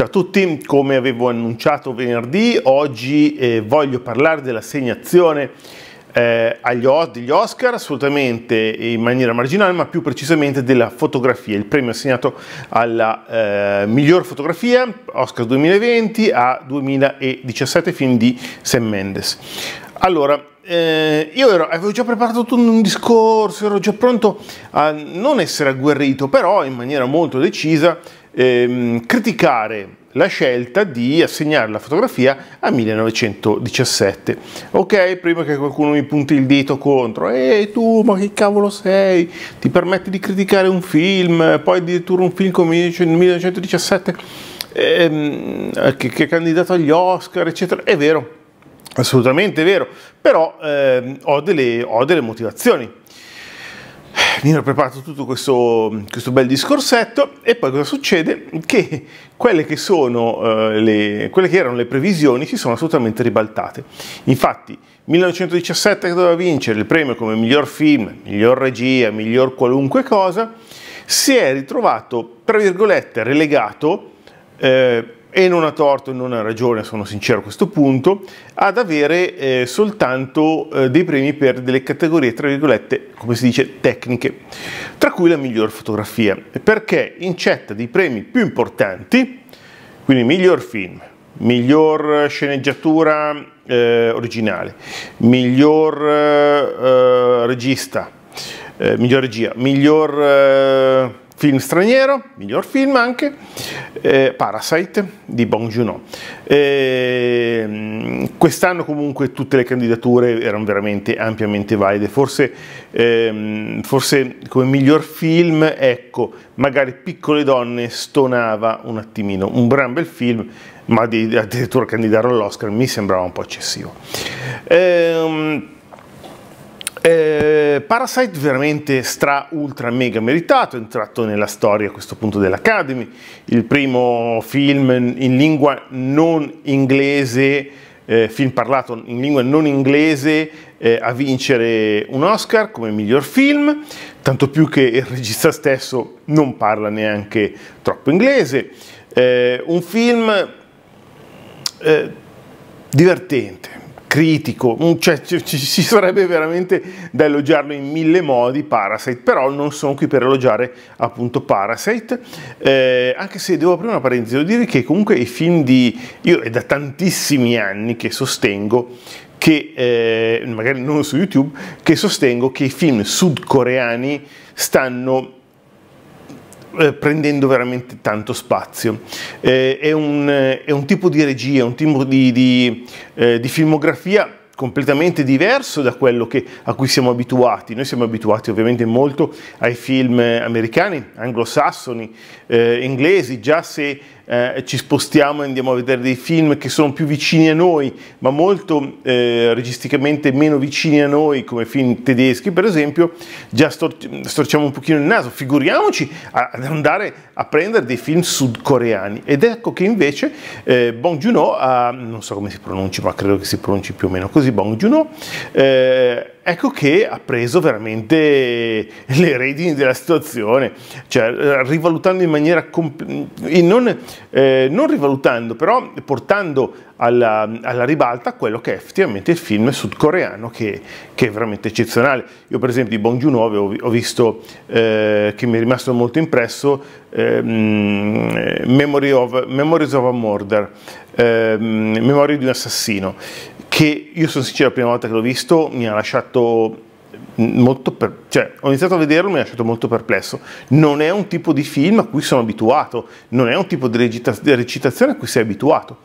Ciao a tutti, come avevo annunciato venerdì, oggi eh, voglio parlare dell'assegnazione eh, agli, degli Oscar, assolutamente in maniera marginale, ma più precisamente della fotografia, il premio assegnato alla eh, miglior fotografia, Oscar 2020 a 2017 film di Sam Mendes. Allora, eh, io ero, avevo già preparato tutto un discorso, ero già pronto a non essere agguerrito, però in maniera molto decisa ehm, criticare la scelta di assegnare la fotografia a 1917. Ok, prima che qualcuno mi punti il dito contro, e eh, tu, ma che cavolo sei? Ti permetti di criticare un film, poi addirittura un film come 1917 ehm, che, che è candidato agli Oscar, eccetera. È vero, assolutamente è vero, però ehm, ho, delle, ho delle motivazioni mi ero preparato tutto questo, questo, bel discorsetto e poi cosa succede? Che quelle che, sono, eh, le, quelle che erano le previsioni si sono assolutamente ribaltate. Infatti 1917 che doveva vincere il premio come miglior film, miglior regia, miglior qualunque cosa, si è ritrovato, tra virgolette, relegato eh, e non ha torto e non ha ragione, sono sincero a questo punto, ad avere eh, soltanto eh, dei premi per delle categorie, tra virgolette, come si dice, tecniche, tra cui la miglior fotografia, perché incetta dei premi più importanti, quindi miglior film, miglior eh, sceneggiatura eh, originale, miglior eh, eh, regista, miglior regia, miglior film straniero, miglior film anche, eh, Parasite di Bong Joon-ho. Eh, quest'anno comunque tutte le candidature erano veramente ampiamente valide, forse, ehm, forse, come miglior film, ecco, magari Piccole Donne stonava un attimino, un gran bel film, ma addirittura candidarlo all'Oscar mi sembrava un po' eccessivo. Eh, eh, Parasite veramente stra ultra mega meritato, è entrato nella storia a questo punto dell'Academy, il primo film in lingua non inglese, eh, film parlato in lingua non inglese eh, a vincere un Oscar come miglior film, tanto più che il regista stesso non parla neanche troppo inglese, eh, un film eh, divertente, critico, mm, cioè ci, sarebbe veramente da elogiarlo in mille modi Parasite, però non sono qui per elogiare appunto Parasite, eh, anche se devo aprire una parentesi, devo dire che comunque i film di... io è da tantissimi anni che sostengo che, eh, magari non su YouTube, che sostengo che i film sudcoreani stanno eh, prendendo veramente tanto spazio. Eh, è, un, eh, è, un, tipo di regia, un tipo di, di, eh, di filmografia completamente diverso da quello che, a cui siamo abituati. Noi siamo abituati ovviamente molto ai film eh, americani, anglosassoni, eh, inglesi, già se eh, ci spostiamo e andiamo a vedere dei film che sono più vicini a noi, ma molto eh, registicamente meno vicini a noi, come film tedeschi per esempio, già stor storciamo un pochino il naso, figuriamoci ad andare a prendere dei film sudcoreani. Ed ecco che invece eh, Bong Joon-ho, non so come si pronunci, ma credo che si pronunci più o meno così, Così Bong Joon-ho, eh, ecco che ha preso veramente le redini della situazione, cioè eh, rivalutando in maniera, non, eh, non, rivalutando, però portando alla, alla, ribalta quello che è effettivamente il film sudcoreano che, che è veramente eccezionale. Io per esempio di Bong Joon-ho ho, ho visto, eh, che mi è rimasto molto impresso, eh, Memory of, Memories of a Murder, ehm, Memoria di un assassino, che io sono sincero, la prima volta che l'ho visto mi ha lasciato molto per, cioè, ho iniziato a vederlo e mi ha lasciato molto perplesso. Non è un tipo di film a cui sono abituato, non è un tipo di, recita di recitazione a cui sei abituato.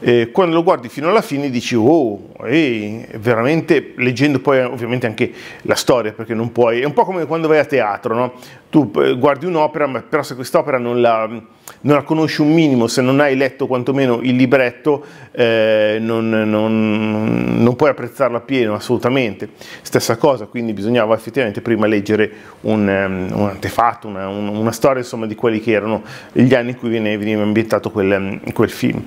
Eh, quando lo guardi fino alla fine dici, oh, eh, veramente, leggendo poi ovviamente anche la storia, perché non puoi, è un po' come quando vai a teatro, no? tu eh, guardi un'opera, ma però se quest'opera non la, non la, conosci un minimo, se non hai letto quantomeno il libretto, eh, non, non, non, puoi apprezzarla pieno, assolutamente. Stessa cosa, quindi bisognava effettivamente prima leggere un, ehm, un antefatto, una, un, una, storia insomma, di quelli che erano gli anni in cui viene, veniva ambientato quel, ehm, quel film.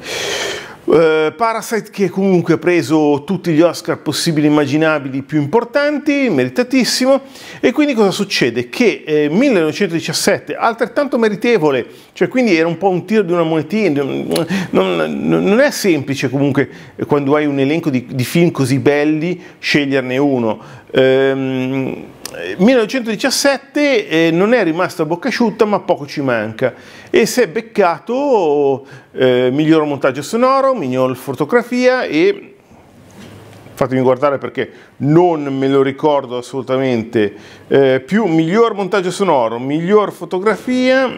Uh, Parasite che comunque ha preso tutti gli Oscar possibili e immaginabili più importanti, meritatissimo, e quindi cosa succede? Che eh, 1917, altrettanto meritevole, cioè quindi era un po' un tiro di una monetina, non, non è semplice comunque eh, quando hai un elenco di, di film così belli sceglierne uno. Ehm, 1917 eh, eh, non è rimasto a bocca asciutta ma poco ci manca e si è beccato eh, miglior montaggio sonoro, miglior fotografia e fatemi guardare perché non me lo ricordo assolutamente, eh, più miglior montaggio sonoro, miglior fotografia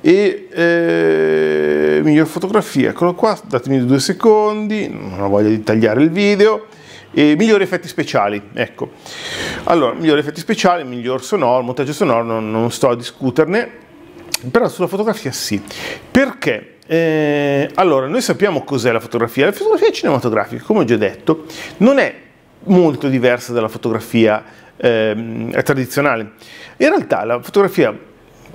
e eh, miglior fotografia, eccolo qua, datemi due secondi, non ho voglia di tagliare il video, e migliori effetti speciali, ecco. Allora, migliori effetti speciali, miglior sonoro, montaggio sonoro, non, non sto a discuterne, però sulla fotografia sì. Perché? Eh, allora, noi sappiamo cos'è la fotografia. La fotografia cinematografica, come ho già detto, non è molto diversa dalla fotografia eh, tradizionale. In realtà la fotografia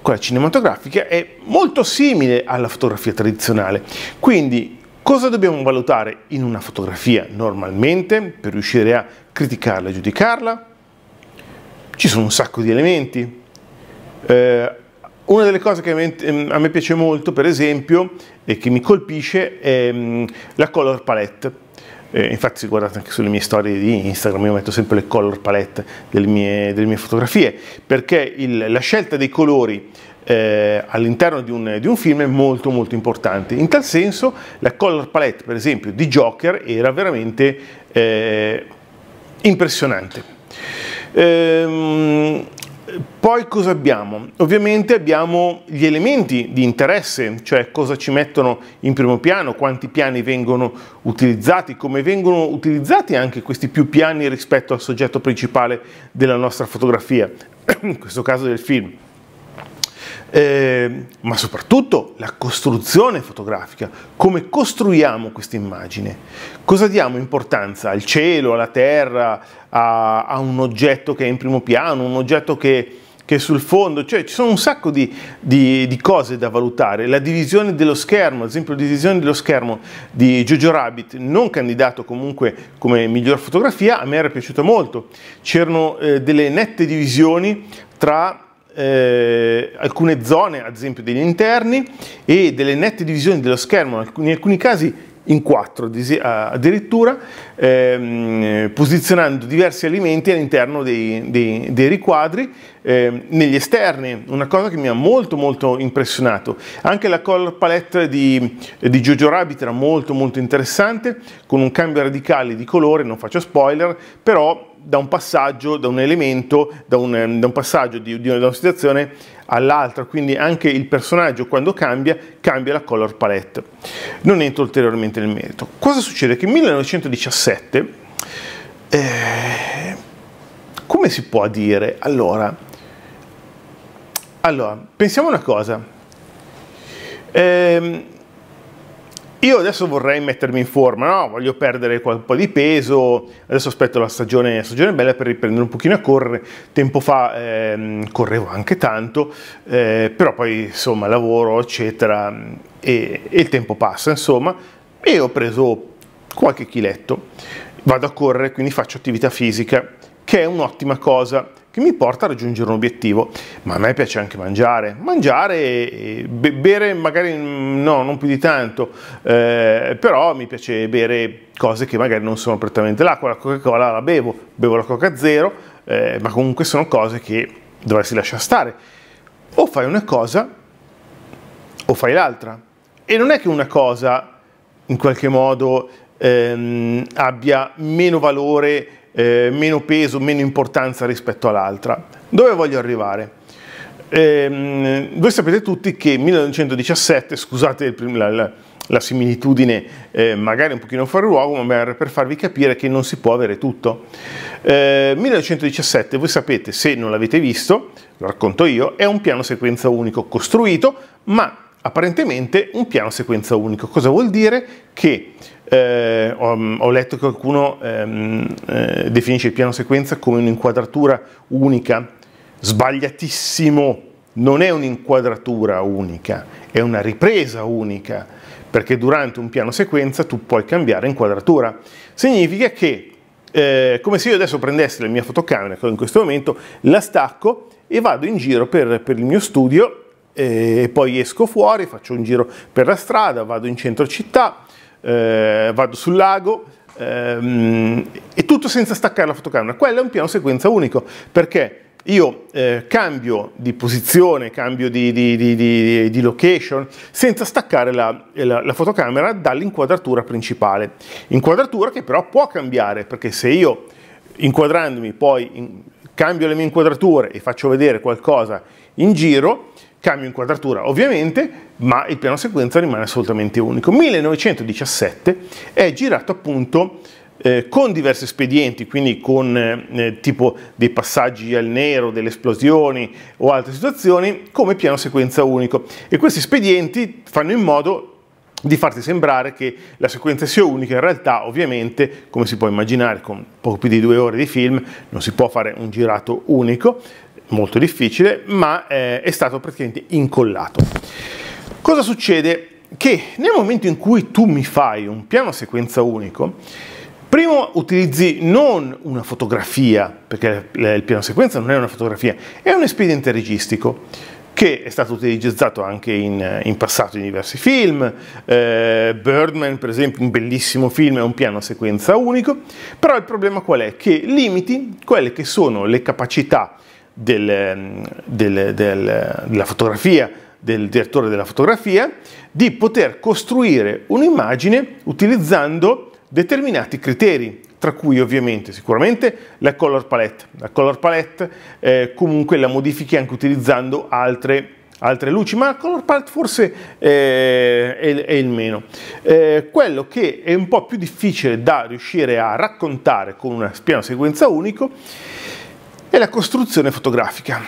quella cinematografica è molto simile alla fotografia tradizionale. Quindi cosa dobbiamo valutare in una fotografia normalmente per riuscire a criticarla e giudicarla? Ci sono un sacco di elementi. Eh, una delle cose che ehm, a me piace molto, per esempio, e che mi colpisce, è la color palette. Eh, infatti guardate anche sulle mie storie di Instagram, io metto sempre le color palette delle mie, delle mie fotografie, perché il, la scelta dei colori eh, all'interno di un, di un film è molto molto importante. In tal senso la color palette, per esempio, di Joker era veramente eh, impressionante. Ehm, poi cosa abbiamo? Ovviamente abbiamo gli elementi di interesse, cioè cosa ci mettono in primo piano, quanti piani vengono utilizzati, come vengono utilizzati anche questi più piani rispetto al soggetto principale della nostra fotografia, in questo caso del film eh, ma soprattutto la costruzione fotografica, come costruiamo questa immagine, cosa diamo importanza al cielo, alla terra, a, a un oggetto che è in primo piano, un oggetto che, che è sul fondo, cioè ci sono un sacco di, di, di, cose da valutare, la divisione dello schermo, ad esempio la divisione dello schermo di Jojo Rabbit, non candidato comunque come miglior fotografia, a me era piaciuta molto, c'erano eh, delle nette divisioni tra eh, alcune zone, ad esempio degli interni, e delle nette divisioni dello schermo, in alcuni casi in quattro addirittura, ehm, posizionando diversi alimenti all'interno dei, dei, dei, riquadri, ehm, negli esterni, una cosa che mi ha molto molto impressionato. Anche la color palette di, di Jojo Rabbit era molto molto interessante, con un cambio radicale di colore, non faccio spoiler, però da un passaggio, da un elemento, da un, ehm, da un passaggio di, di, una, da una situazione all'altra, quindi anche il personaggio quando cambia, cambia la color palette. Non entro ulteriormente nel merito. Cosa succede? Che 1917, eh, come si può dire? Allora, allora pensiamo una cosa. Eh, io adesso vorrei mettermi in forma, no? voglio perdere un po' di peso, adesso aspetto la stagione, la stagione bella per riprendere un pochino a correre, tempo fa ehm, correvo anche tanto, eh, però poi insomma lavoro eccetera e, e il tempo passa insomma e ho preso qualche chiletto, vado a correre quindi faccio attività fisica che è un'ottima cosa che mi porta a raggiungere un obiettivo. Ma a me piace anche mangiare, mangiare, be bere magari mm, no, non più di tanto, eh, però mi piace bere cose che magari non sono prettamente l'acqua, la Coca-Cola la bevo, bevo la Coca Zero, eh, ma comunque sono cose che dovresti lasciare stare. O fai una cosa o fai l'altra. E non è che una cosa in qualche modo ehm, abbia meno valore eh, meno peso, meno importanza rispetto all'altra. Dove voglio arrivare? Ehm, voi sapete tutti che 1917, scusate la, la, la similitudine eh, magari un pochino fuori luogo, ma per farvi capire che non si può avere tutto. Eh, 1917, voi sapete, se non l'avete visto, lo racconto io, è un piano sequenza unico costruito, ma apparentemente un piano sequenza unico. Cosa vuol dire? Che eh, ho, ho, letto che qualcuno ehm, eh, definisce il piano sequenza come un'inquadratura unica, sbagliatissimo, non è un'inquadratura unica, è una ripresa unica, perché durante un piano sequenza tu puoi cambiare inquadratura. Significa che, eh, come se io adesso prendessi la mia fotocamera, in questo momento, la stacco e vado in giro per, per il mio studio e poi esco fuori, faccio un giro per la strada, vado in centro città, eh, vado sul lago ehm, e tutto senza staccare la fotocamera. Quello è un piano sequenza unico perché io eh, cambio di posizione, cambio di, di, di, di location senza staccare la, la, la fotocamera dall'inquadratura principale. Inquadratura che però può cambiare perché se io inquadrandomi poi in, cambio le mie inquadrature e faccio vedere qualcosa in giro, cambio inquadratura ovviamente, ma il piano sequenza rimane assolutamente unico. 1917 è girato appunto eh, con diversi espedienti, quindi con eh, eh, tipo dei passaggi al nero, delle esplosioni o altre situazioni, come piano sequenza unico. E questi espedienti fanno in modo di farti sembrare che la sequenza sia unica, in realtà ovviamente, come si può immaginare, con poco più di due ore di film non si può fare un girato unico, molto difficile, ma eh, è stato praticamente incollato. Cosa succede? Che nel momento in cui tu mi fai un piano sequenza unico, Primo utilizzi non una fotografia, perché il piano sequenza non è una fotografia, è un espediente registico che è stato utilizzato anche in, in passato in diversi film, eh, Birdman per esempio, un bellissimo film, è un piano sequenza unico, però il problema qual è? Che limiti quelle che sono le capacità del, ehm, del, del, della fotografia, del direttore della fotografia, di poter costruire un'immagine utilizzando determinati criteri, tra cui ovviamente sicuramente la color palette. La color palette eh, comunque la modifichi anche utilizzando altre altre luci, ma la color palette forse eh, è, è, il meno. Eh, quello che è un po' più difficile da riuscire a raccontare con un piano sequenza unico è la costruzione fotografica,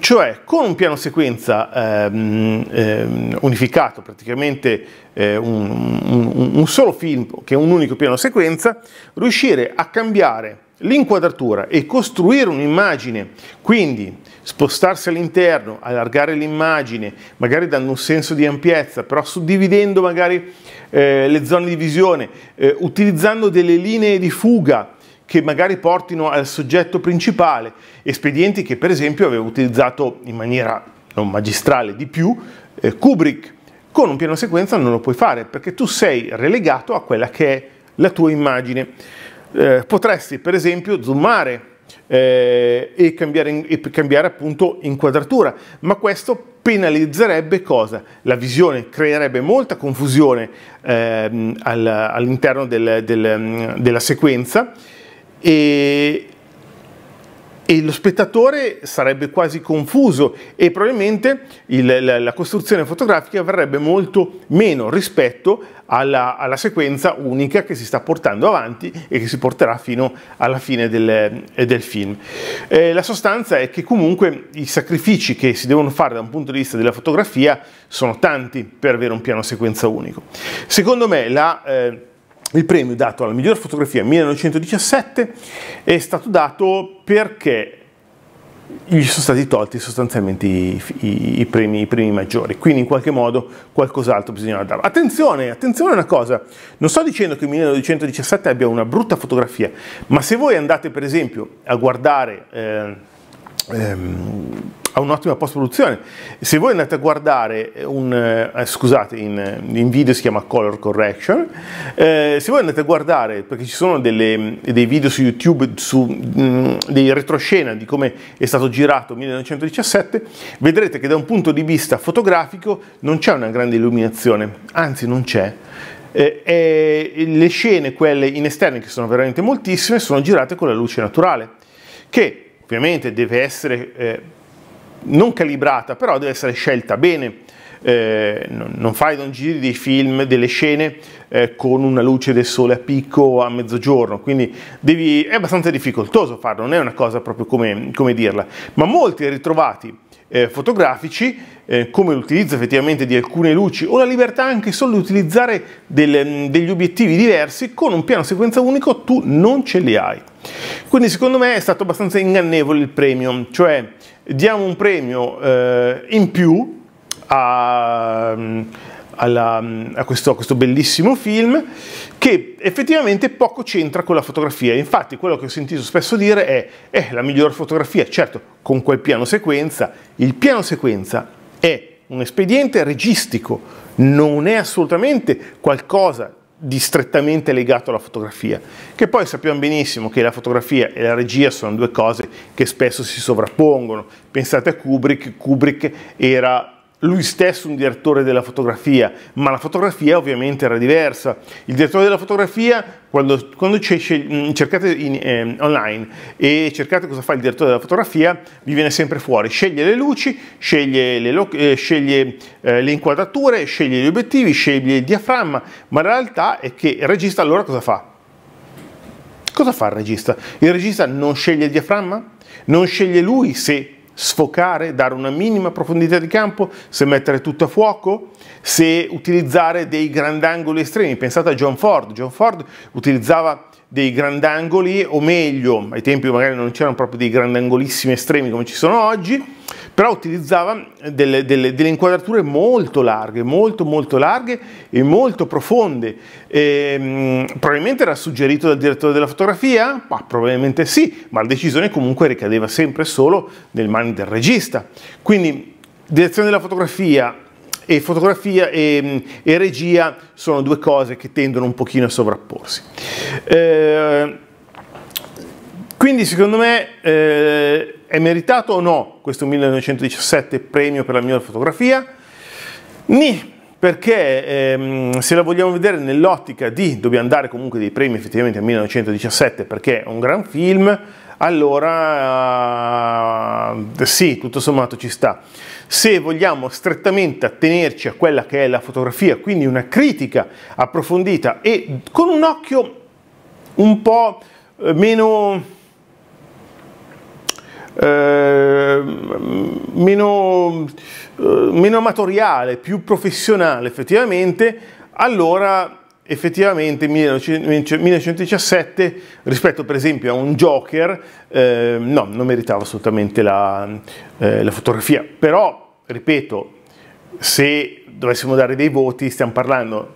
cioè con un piano sequenza ehm, ehm, unificato, praticamente eh, un, un, un, solo film che è un unico piano sequenza, riuscire a cambiare l'inquadratura e costruire un'immagine, quindi spostarsi all'interno, allargare l'immagine, magari dando un senso di ampiezza, però suddividendo magari eh, le zone di visione, eh, utilizzando delle linee di fuga, che magari portino al soggetto principale espedienti che per esempio aveva utilizzato in maniera non magistrale di più eh, Kubrick. Con un piano sequenza non lo puoi fare perché tu sei relegato a quella che è la tua immagine. Eh, potresti per esempio zoomare eh, e, cambiare, e cambiare appunto inquadratura, ma questo penalizzerebbe cosa? La visione creerebbe molta confusione ehm, all'interno del, del, della sequenza e, e lo spettatore sarebbe quasi confuso e probabilmente il, la, la, costruzione fotografica verrebbe molto meno rispetto alla, alla, sequenza unica che si sta portando avanti e che si porterà fino alla fine del, eh, del film. Eh, la sostanza è che comunque i sacrifici che si devono fare da un punto di vista della fotografia sono tanti per avere un piano sequenza unico. Secondo me la... Eh, il premio dato alla miglior fotografia 1917 è stato dato perché gli sono stati tolti sostanzialmente i, i, i, premi, i, premi, maggiori, quindi in qualche modo qualcos'altro bisognava dare. Attenzione, attenzione a una cosa, non sto dicendo che il 1917 abbia una brutta fotografia, ma se voi andate per esempio a guardare... Eh, ehm, ehm ha un'ottima post-produzione. Se voi andate a guardare eh, un, eh, eh, scusate, in, eh, in, video si chiama Color Correction, eh, se voi andate a guardare, perché ci sono delle, dei video su YouTube, su mh, mm, dei retroscena di come è stato girato 1917, vedrete che da un punto di vista fotografico non c'è una grande illuminazione, anzi non c'è. Eh, le scene, quelle in esterne, che sono veramente moltissime, sono girate con la luce naturale, che ovviamente deve essere non calibrata, però deve essere scelta bene. Eh, non fai, non giri dei film, delle scene eh, con una luce del sole a picco o a mezzogiorno, quindi devi, è abbastanza difficoltoso farlo, non è una cosa proprio come, come dirla. Ma molti ritrovati eh, fotografici, eh, come l'utilizzo effettivamente di alcune luci o la libertà anche solo di utilizzare del, mm, degli obiettivi diversi con un piano sequenza unico, tu non ce li hai. Quindi secondo me è stato abbastanza ingannevole il premium, cioè diamo un premio eh, in più a, mm, alla, mm, a, questo, a, questo, bellissimo film che effettivamente poco c'entra con la fotografia. Infatti quello che ho sentito spesso dire è eh, la migliore fotografia, certo, con quel piano sequenza. Il piano sequenza è un espediente registico, non è assolutamente qualcosa di strettamente legato alla fotografia, che poi sappiamo benissimo che la fotografia e la regia sono due cose che spesso si sovrappongono. Pensate a Kubrick, Kubrick era lui stesso un direttore della fotografia, ma la fotografia ovviamente era diversa. Il direttore della fotografia, quando, quando mm, cercate in, eh, online e cercate cosa fa il direttore della fotografia, vi viene sempre fuori. Sceglie le luci, sceglie le, eh, sceglie, eh, le inquadrature, sceglie gli obiettivi, sceglie il diaframma, ma la realtà è che il regista allora cosa fa? Cosa fa il regista? Il regista non sceglie il diaframma? Non sceglie lui se sfocare, dare una minima profondità di campo, se mettere tutto a fuoco, se utilizzare dei grandangoli estremi. Pensate a John Ford. John Ford utilizzava dei grandangoli, o meglio, ai tempi magari non c'erano proprio dei grandangolissimi estremi come ci sono oggi, però utilizzava delle, delle, delle inquadrature molto larghe, molto molto larghe e molto profonde. E, ehm, probabilmente era suggerito dal direttore della fotografia? Ma probabilmente sì, ma la decisione comunque ricadeva sempre solo nelle mani del regista. Quindi direzione della fotografia e fotografia e, e, regia sono due cose che tendono un pochino a sovrapporsi. Eh, quindi secondo me eh, è meritato o no questo 1917 premio per la migliore fotografia? Ni, perché ehm, se la vogliamo vedere nell'ottica di dobbiamo dare comunque dei premi effettivamente al 1917 perché è un gran film, allora uh, sì, tutto sommato ci sta. Se vogliamo strettamente attenerci a quella che è la fotografia, quindi una critica approfondita e con un occhio un po' eh, meno eh, meno, eh, meno amatoriale, più professionale effettivamente, allora effettivamente 1917 rispetto per esempio a un Joker eh, no, non meritava assolutamente la, eh, la, fotografia però, ripeto se dovessimo dare dei voti stiamo parlando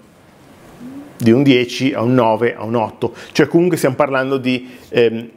di un 10 a un 9 a un 8 cioè comunque stiamo parlando di ehm,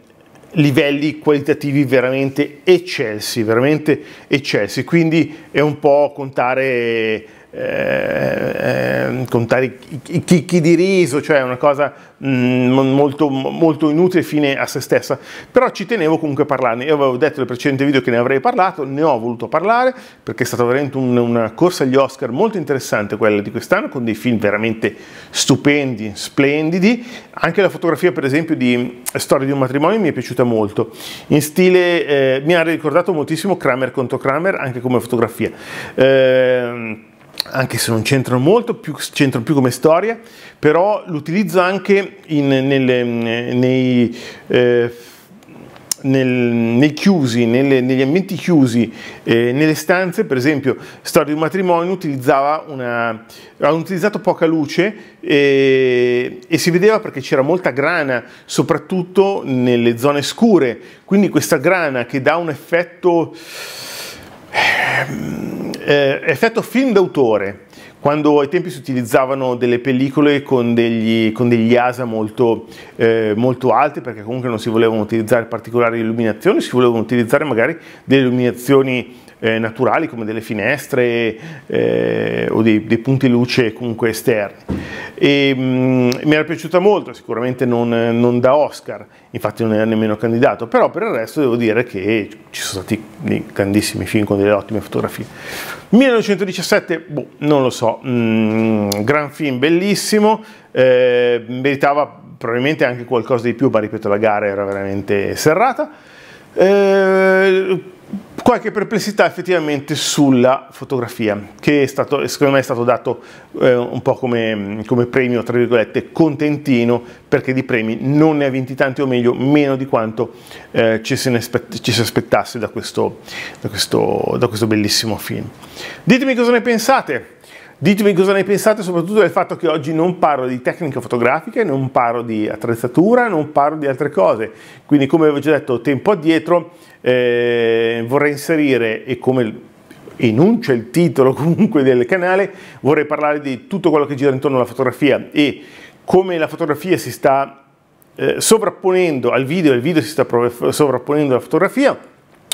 livelli qualitativi veramente eccelsi, veramente eccelsi, quindi è un po' contare eh, ehm, contare i chicchi di riso, cioè una cosa mh, mm, molto, molto, inutile fine a se stessa, però ci tenevo comunque a parlarne, io avevo detto nel precedente video che ne avrei parlato, ne ho voluto parlare perché è stata veramente un, una corsa agli Oscar molto interessante quella di quest'anno con dei film veramente stupendi, splendidi, anche la fotografia per esempio di Storia di un matrimonio mi è piaciuta molto, in stile eh, mi ha ricordato moltissimo Kramer contro Kramer anche come fotografia. Eh, anche se non c'entrano molto, più, c'entrano più come storia, però l'utilizzo anche in, nelle, nei, eh, nel, nei chiusi, nelle, negli ambienti chiusi, eh, nelle stanze, per esempio, Storia di un matrimonio utilizzava una, hanno utilizzato poca luce eh, e si vedeva perché c'era molta grana, soprattutto nelle zone scure, quindi questa grana che dà un effetto... Ehm, eh, effetto film d'autore, quando ai tempi si utilizzavano delle pellicole con degli, con degli ASA molto, eh, molto, alti perché comunque non si volevano utilizzare particolari illuminazioni, si volevano utilizzare magari delle illuminazioni eh, naturali come delle finestre eh, o dei, dei punti luce comunque esterni. E, mh, mm, mi era piaciuta molto, sicuramente non, non da Oscar, infatti non era nemmeno candidato, però per il resto devo dire che ci sono stati dei grandissimi film con delle ottime fotografie. 1917, boh, non lo so, mh, mm, gran film, bellissimo, eh, meritava probabilmente anche qualcosa di più, ma ripeto la gara era veramente serrata. Eh, qualche perplessità effettivamente sulla fotografia, che stato, secondo me è stato dato eh, un po' come, come, premio, tra virgolette, contentino, perché di premi non ne ha vinti tanti, o meglio, meno di quanto eh, ci, si ci, si aspettasse da questo, da, questo, da questo bellissimo film. Ditemi cosa ne pensate. Ditemi cosa ne pensate soprattutto del fatto che oggi non parlo di tecniche fotografiche, non parlo di attrezzatura, non parlo di altre cose. Quindi come avevo già detto tempo addietro eh, vorrei inserire e come enuncia il titolo comunque del canale vorrei parlare di tutto quello che gira intorno alla fotografia e come la fotografia si sta eh, sovrapponendo al video il video si sta sovrapponendo alla fotografia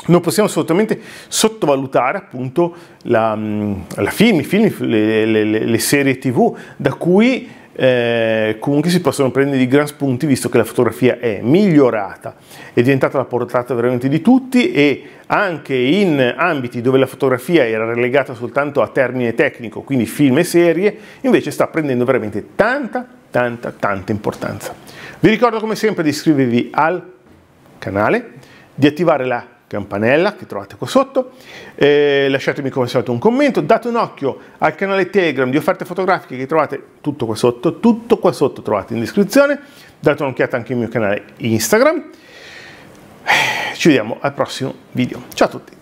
non possiamo assolutamente sottovalutare appunto la, mm, la film, i film, le, le, le, serie tv da cui eh, comunque si possono prendere di gran spunti visto che la fotografia è migliorata, è diventata la portata veramente di tutti e anche in ambiti dove la fotografia era relegata soltanto a termine tecnico, quindi film e serie, invece sta prendendo veramente tanta, tanta, tanta importanza. Vi ricordo come sempre di iscrivervi al canale, di attivare la campanella che trovate qua sotto, eh, lasciatemi come solito un commento, date un occhio al canale Telegram di offerte fotografiche che trovate tutto qua sotto, tutto qua sotto trovate in descrizione, date un'occhiata anche al mio canale Instagram, eh, ci vediamo al prossimo video, ciao a tutti!